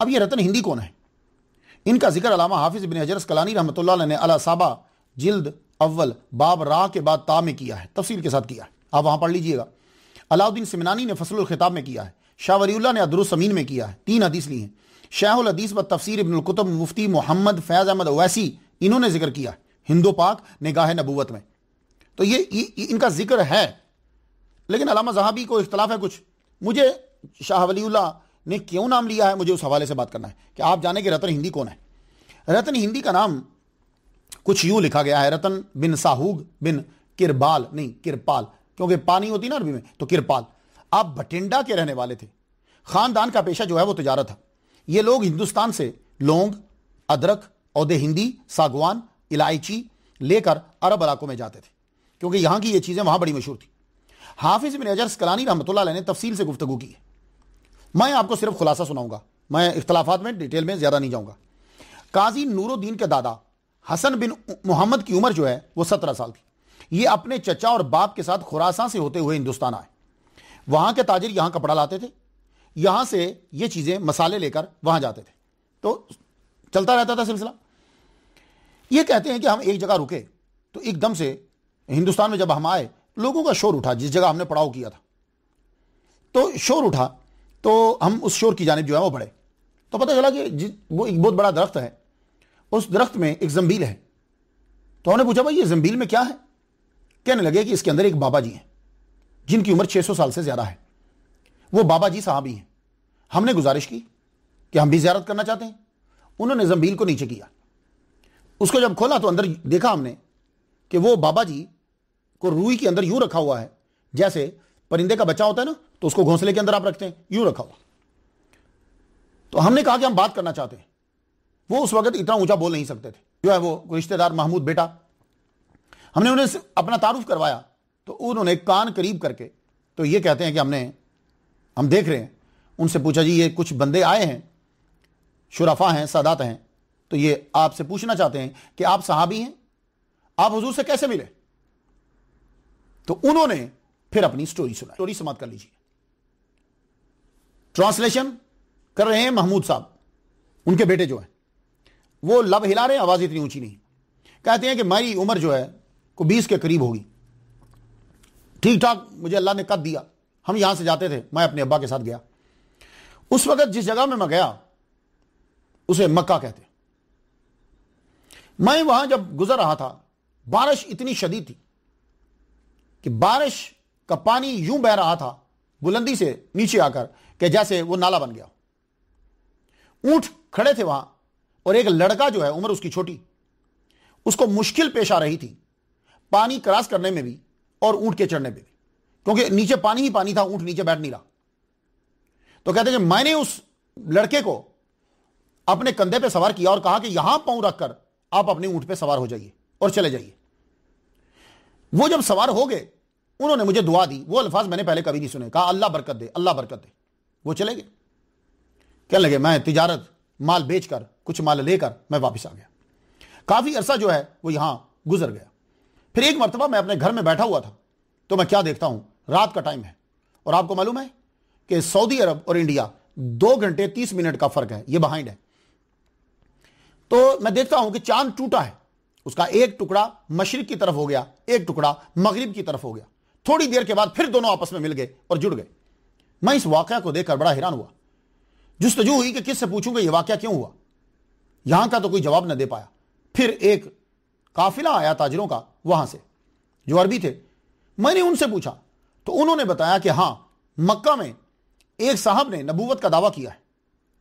अब ये रतन हिंदी कौन है इनका जिक्र अलामा हाफिज बिन हजर कलानी रहमत ने अला साबा जिल्द अव्वल बाब राह के बाद ता में किया है तफसील के साथ किया है आप वहां पढ़ लीजिएगा अलाउद्दीन सिमनानी ने फसल खिताब में किया है शाह वलीउल्ला ने अदरुसमीन में किया है तीन हदीस ली हैं शाहुल हदीस व तफसर इबनकतब मुफ्ती मोहम्मद फैज़ अहमद अवैसी इन्होंने जिक्र किया हिंदो पाक निगाह नबूत में तो ये, ये इनका जिक्र है लेकिन अलामा जहाबी को इख्तलाफ है कुछ मुझे शाह वली ने क्यों नाम लिया है मुझे उस हवाले से बात करना है कि आप जाने कि रतन हिंदी कौन है रतन हिंदी का नाम कुछ यूं लिखा गया है रतन बिन साहूग बिन किरबाल नहीं किरपाल क्योंकि पानी होती ना अरबी में तो किरपाल आप बठिंडा के रहने वाले थे खानदान का पेशा जो है वो तजारत था ये लोग हिंदुस्तान से लौंग अदरक औदे हिंदी सागवान इलायची लेकर अरब इलाकों में जाते थे क्योंकि यहां की ये चीज़ें वहां बड़ी मशहूर थी हाफिज़ बिन अजर स्कलानी रहमत ने तफसील से गुफ्तु की है मैं आपको सिर्फ खुलासा सुनाऊंगा मैं इख्तलाफात में डिटेल में ज़्यादा नहीं जाऊँगा काजी नूरुद्दीन के दादा हसन बिन मोहम्मद की उम्र जो है वो सत्रह साल थी ये अपने चचा और बाप के साथ खुरासा से होते हुए हिंदुस्तान आए वहां के ताजिर यहां कपड़ा लाते थे यहां से ये चीज़ें मसाले लेकर वहां जाते थे तो चलता रहता था सिलसिला ये कहते हैं कि हम एक जगह रुके तो एकदम से हिंदुस्तान में जब हम आए लोगों का शोर उठा जिस जगह हमने पड़ाव किया था तो शोर उठा तो हम उस शोर की जानब जो है वो बढ़े तो पता चला कि वो एक बहुत बड़ा दरख्त है उस दरख्त में एक जम्बील है तो हमने पूछा भाई ये जम्बील में क्या है कहने लगे कि इसके अंदर एक बाबा जी हैं जिनकी उम्र 600 साल से ज़्यादा है वो बाबा जी साहब ही हैं हमने गुजारिश की कि हम भी ज्यारत करना चाहते हैं उन्होंने जम्बील को नीचे किया उसको जब खोला तो अंदर देखा हमने कि वो बाबा जी को रूई के अंदर यूं रखा हुआ है जैसे परिंदे का बच्चा होता है ना तो उसको घोंसले के अंदर आप रखते हैं यूं रखा हुआ तो हमने कहा कि हम बात करना चाहते हैं वो उस वक्त इतना ऊंचा बोल नहीं सकते थे जो है वो रिश्तेदार महमूद बेटा हमने उन्हें अपना तारुफ करवाया तो उन्होंने कान करीब करके तो ये कहते हैं कि हमने हम देख रहे हैं उनसे पूछा जी ये कुछ बंदे आए हैं शराफा हैं सादात हैं तो ये आपसे पूछना चाहते हैं कि आप सहाबी हैं आप हजूर से कैसे मिले तो उन्होंने फिर अपनी स्टोरी सुनाई स्टोरी समाप्त कर लीजिए ट्रांसलेशन कर रहे हैं महमूद साहब उनके बेटे जो हैं वो लब हिला रहे हैं आवाज़ इतनी ऊंची नहीं कहते हैं कि मेरी उम्र जो है को बीस के करीब होगी ठीक ठाक मुझे अल्लाह ने कद दिया हम यहां से जाते थे मैं अपने अब्बा के साथ गया उस वक्त जिस जगह में मैं गया उसे मक्का कहते मैं वहां जब गुजर रहा था बारिश इतनी शदीद थी कि बारिश का पानी यूं बह रहा था बुलंदी से नीचे आकर कि जैसे वो नाला बन गया ऊंट खड़े थे वहां और एक लड़का जो है उम्र उसकी छोटी उसको मुश्किल पेश आ रही थी पानी क्रॉस करने में भी और ऊंट के चढ़ने में भी क्योंकि नीचे पानी ही पानी था ऊंट नीचे बैठ नहीं रहा तो कहते हैं कि मैंने उस लड़के को अपने कंधे पे सवार किया और कहा कि यहां पांव रखकर आप अपने ऊंट पे सवार हो जाइए और चले जाइए वो जब सवार हो गए उन्होंने मुझे दुआ दी वो अल्फाज मैंने पहले कभी नहीं सुने कहा अल्लाह बरकत दे अल्लाह बरकत दे वो चले गए कहने लगे मैं तिजारत माल बेचकर कुछ माल लेकर मैं वापस आ गया काफ़ी अरसा जो है वो यहां गुजर गया फिर एक मरतबा मैं अपने घर में बैठा हुआ था तो मैं क्या देखता हूं रात का टाइम है और आपको मालूम है कि सऊदी अरब और इंडिया दो घंटे तीस मिनट का फर्क है ये बिहाइंड है तो मैं देखता हूं कि चांद टूटा है उसका एक टुकड़ा मशरक की तरफ हो गया एक टुकड़ा मगरिब की तरफ हो गया थोड़ी देर के बाद फिर दोनों आपस में मिल गए और जुड़ गए मैं इस वाक़ को देखकर बड़ा हैरान हुआ जुस्तजू हुई कि किससे पूछूंगा यह वाक्य क्यों हुआ यहां का तो कोई जवाब न दे पाया फिर एक काफिला आया ताजरों का वहां से जो अरबी थे मैंने उनसे पूछा तो उन्होंने बताया कि हां मक्का में एक साहब ने नबूवत का दावा किया है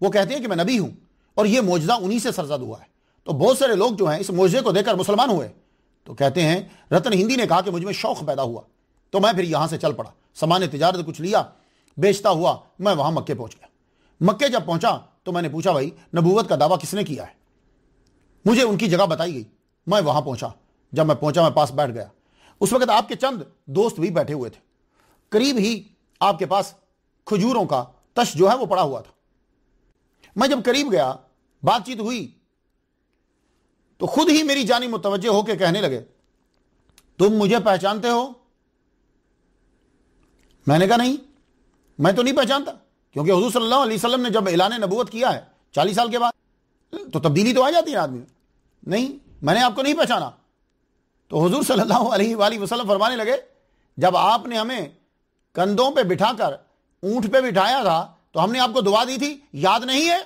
वो कहते हैं कि मैं नबी हूं और यह मौजदा उन्हीं से सरजद हुआ है तो बहुत सारे लोग जो हैं इस मौजे को देखकर मुसलमान हुए तो कहते हैं रतन हिंदी ने कहा कि मुझमें शौक पैदा हुआ तो मैं फिर यहां से चल पड़ा सामान्य तजारत कुछ लिया बेचता हुआ मैं वहां मक्के पहुंच गया मक्के जब पहुंचा तो मैंने पूछा भाई नबूवत का दावा किसने किया है मुझे उनकी जगह बताई गई मैं वहां पहुंचा जब मैं पहुंचा मैं पास बैठ गया उस वक्त आपके चंद दोस्त भी बैठे हुए थे करीब ही आपके पास खजूरों का तश जो है वो पड़ा हुआ था मैं जब करीब गया बातचीत हुई तो खुद ही मेरी जानी मुतवजह होकर कहने लगे तुम मुझे पहचानते हो मैंने कहा नहीं मैं तो नहीं पहचानता क्योंकि हजू सल्लाम ने जब ऐलान नबूत किया है चालीस साल के बाद तो तब्दीली तो आ जाती है आदमी में नहीं मैंने आपको नहीं पहचाना तो हजूर सल्लल्लाहु अलैहि फरमाने लगे जब आपने हमें कंधों पर बिठाकर ऊंट पर बिठाया था तो हमने आपको दुआ दी थी याद नहीं है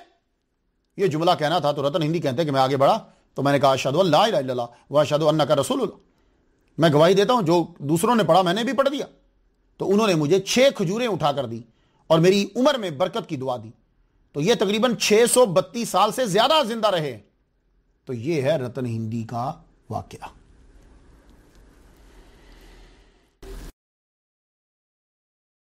ये जुमला कहना था तो रतन हिंदी कहते कि मैं आगे बढ़ा तो मैंने कहा अशद ला वह अशद का रसूल मैं गवाही देता हूँ जो दूसरों ने पढ़ा मैंने भी पढ़ दिया तो उन्होंने मुझे छह खजूरें उठा कर दी और मेरी उम्र में बरकत की दुआ दी तो ये तकरीबन छह सौ बत्तीस साल से ज़्यादा जिंदा रहे तो ये है रतन हिंदी का वाक़